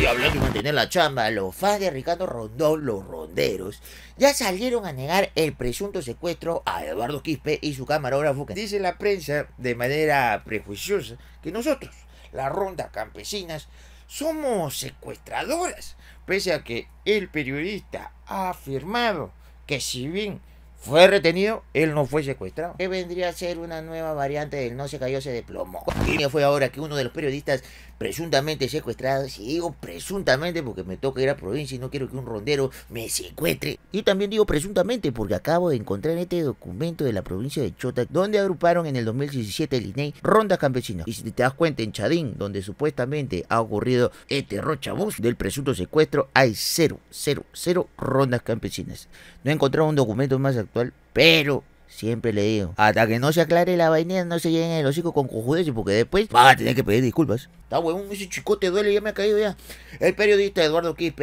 Y hablando de mantener la chamba, los fans de Ricardo Rondón, los ronderos, ya salieron a negar el presunto secuestro a Eduardo Quispe y su camarógrafo. Dice la prensa de manera prejuiciosa que nosotros, las rondas campesinas, somos secuestradoras, pese a que el periodista ha afirmado que si bien fue retenido, él no fue secuestrado. Que vendría a ser una nueva variante del no se cayó, se desplomó. ¿Qué fue ahora que uno de los periodistas presuntamente secuestrado? y digo presuntamente porque me toca ir a provincia y no quiero que un rondero me secuestre. Y también digo presuntamente porque acabo de encontrar en este documento de la provincia de Chota, donde agruparon en el 2017 el INEI e rondas campesinas. Y si te das cuenta, en Chadín, donde supuestamente ha ocurrido este rochabús del presunto secuestro, hay cero, cero, cero rondas campesinas. No he encontrado un documento más actual pero Siempre le digo. Hasta que no se aclare la vaina, no se lleguen el hocico con y porque después va a tener que pedir disculpas. Está huevón, ese chicote duele, ya me ha caído ya. El periodista Eduardo Quispe.